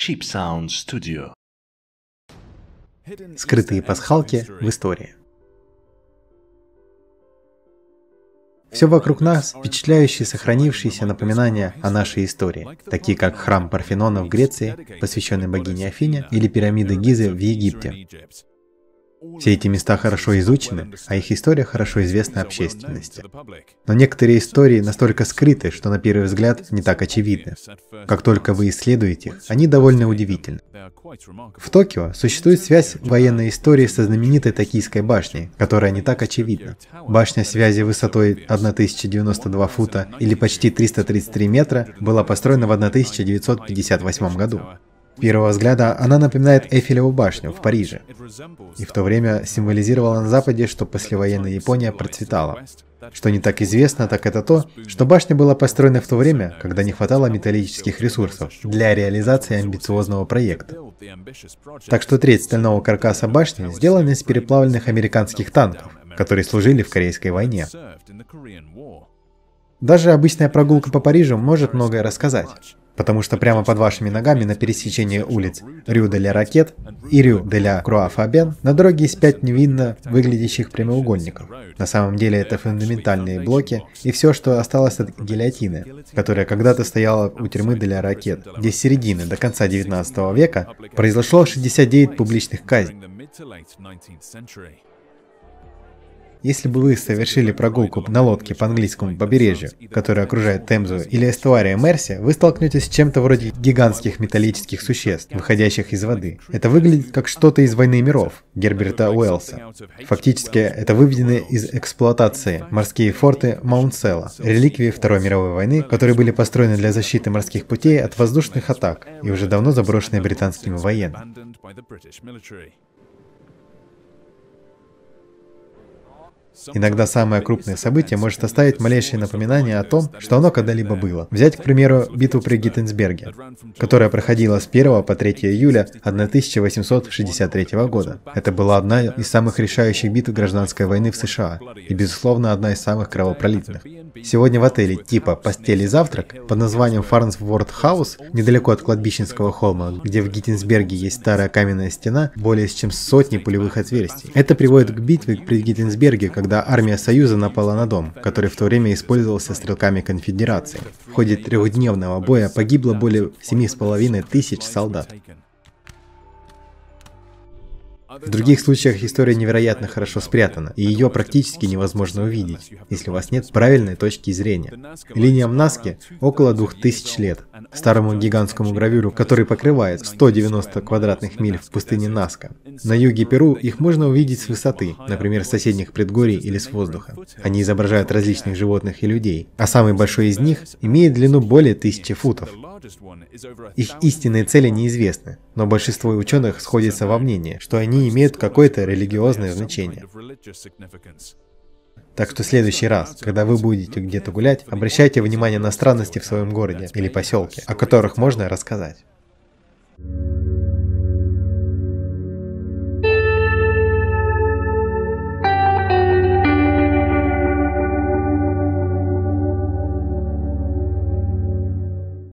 Cheap Sound Studio. Скрытые пасхалки в истории. Все вокруг нас – впечатляющие сохранившиеся напоминания о нашей истории, такие как храм Парфенона в Греции, посвященный богине Афине, или пирамиды Гизы в Египте. Все эти места хорошо изучены, а их история хорошо известна общественности. Но некоторые истории настолько скрыты, что на первый взгляд не так очевидны. Как только вы исследуете их, они довольно удивительны. В Токио существует связь военной истории со знаменитой Токийской башней, которая не так очевидна. Башня связи высотой 1092 фута или почти 333 метра была построена в 1958 году первого взгляда она напоминает Эйфелеву башню в Париже, и в то время символизировала на Западе, что послевоенная Япония процветала. Что не так известно, так это то, что башня была построена в то время, когда не хватало металлических ресурсов для реализации амбициозного проекта. Так что треть стального каркаса башни сделана из переплавленных американских танков, которые служили в Корейской войне. Даже обычная прогулка по Парижу может многое рассказать. Потому что прямо под вашими ногами на пересечении улиц Рю де ля Ракет и Рю де ля Круа Фабен на дороге есть пять невинно выглядящих прямоугольников. На самом деле это фундаментальные блоки и все, что осталось от гильотины, которая когда-то стояла у тюрьмы для Ракет, где с середины до конца 19 века произошло 69 публичных казней. Если бы вы совершили прогулку на лодке по английскому побережью, которое окружает Темзу или эстуария Мерси, вы столкнетесь с чем-то вроде гигантских металлических существ, выходящих из воды. Это выглядит как что-то из «Войны миров» Герберта Уэллса. Фактически, это выведены из эксплуатации морские форты Маунт-Селла, реликвии Второй мировой войны, которые были построены для защиты морских путей от воздушных атак и уже давно заброшенные британскими военными. Иногда самое крупное событие может оставить малейшее напоминание о том, что оно когда-либо было. Взять, к примеру, битву при Гиттенсберге, которая проходила с 1 по 3 июля 1863 года. Это была одна из самых решающих битв гражданской войны в США и, безусловно, одна из самых кровопролитных. Сегодня в отеле типа «Постель и завтрак» под названием Фарнсворд House недалеко от кладбищенского холма, где в Гиттинсберге есть старая каменная стена, более чем сотни пулевых отверстий. Это приводит к битве при Гиттинсберге, когда армия Союза напала на дом, который в то время использовался стрелками конфедерации. В ходе трехдневного боя погибло более 7,5 тысяч солдат. В других случаях история невероятно хорошо спрятана, и ее практически невозможно увидеть, если у вас нет правильной точки зрения. Линиям Наски около 2000 лет. Старому гигантскому гравюру, который покрывает 190 квадратных миль в пустыне Наска. На юге Перу их можно увидеть с высоты, например, с соседних предгорий или с воздуха. Они изображают различных животных и людей, а самый большой из них имеет длину более тысячи футов. Их истинные цели неизвестны, но большинство ученых сходятся во мнении, что они они имеют какое-то религиозное значение. Так что в следующий раз, когда вы будете где-то гулять, обращайте внимание на странности в своем городе или поселке, о которых можно рассказать.